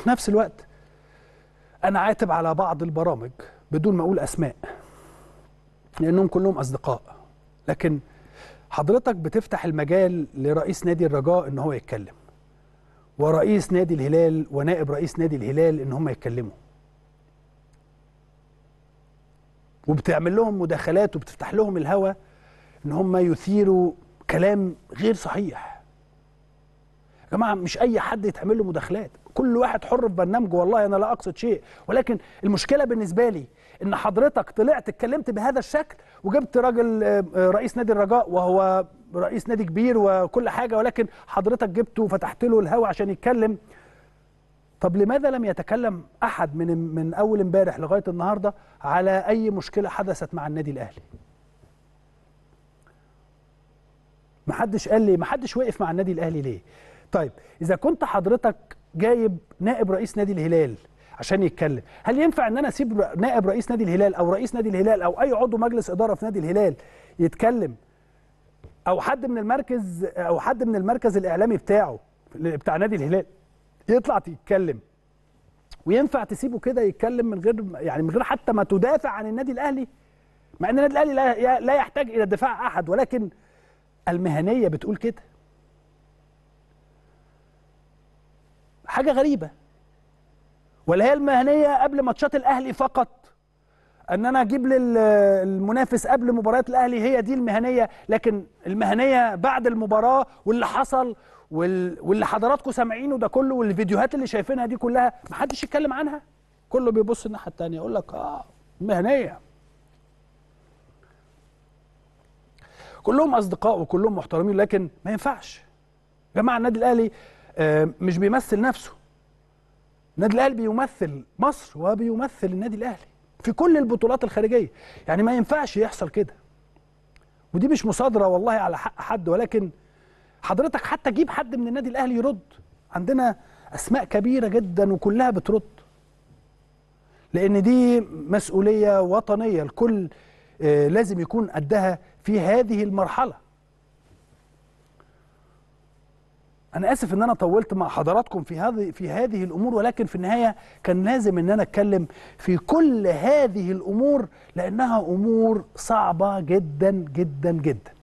وفي نفس الوقت انا عاتب على بعض البرامج بدون ما اقول اسماء لانهم كلهم اصدقاء لكن حضرتك بتفتح المجال لرئيس نادي الرجاء ان هو يتكلم ورئيس نادي الهلال ونائب رئيس نادي الهلال ان هم يتكلموا وبتعمل لهم مداخلات وبتفتح لهم الهوى ان هم يثيروا كلام غير صحيح جماعه مش اي حد يتعمل له مداخلات كل واحد حر في برنامجه والله انا لا اقصد شيء ولكن المشكله بالنسبه لي ان حضرتك طلعت اتكلمت بهذا الشكل وجبت راجل آه، آه، رئيس نادي الرجاء وهو رئيس نادي كبير وكل حاجه ولكن حضرتك جبته وفتحت له الهوا عشان يتكلم طب لماذا لم يتكلم احد من من اول امبارح لغايه النهارده على اي مشكله حدثت مع النادي الاهلي محدش قال لي محدش وقف مع النادي الاهلي ليه طيب اذا كنت حضرتك جايب نائب رئيس نادي الهلال عشان يتكلم هل ينفع ان انا اسيب نائب رئيس نادي الهلال او رئيس نادي الهلال او اي عضو مجلس اداره في نادي الهلال يتكلم او حد من المركز او حد من المركز الاعلامي بتاعه بتاع نادي الهلال يطلع يتكلم وينفع تسيبه كده يتكلم من غير يعني من غير حتى ما تدافع عن النادي الاهلي مع ان النادي الاهلي لا يحتاج الى دفاع احد ولكن المهنيه بتقول كده حاجة غريبة ولا هي المهنية قبل ماتشات الأهلي فقط ان انا اجيب للمنافس قبل مباراه الاهلي هي دي المهنيه لكن المهنيه بعد المباراه واللي حصل واللي حضراتكم سامعينه ده كله والفيديوهات اللي شايفينها دي كلها محدش يتكلم عنها كله بيبص الناحيه الثانيه يقول لك اه مهنيه كلهم اصدقاء وكلهم محترمين لكن ما ينفعش جماعه النادي الاهلي آه، مش بيمثل نفسه النادي الاهلي بيمثل مصر وبيمثل النادي الاهلي في كل البطولات الخارجيه يعني ما ينفعش يحصل كده ودي مش مصادره والله على حق حد ولكن حضرتك حتى جيب حد من النادي الاهلي يرد عندنا اسماء كبيره جدا وكلها بترد لان دي مسؤوليه وطنيه الكل آه، لازم يكون قدها في هذه المرحله انا اسف ان انا طولت مع حضراتكم في هذه في هذه الامور ولكن في النهايه كان لازم ان انا اتكلم في كل هذه الامور لانها امور صعبه جدا جدا جدا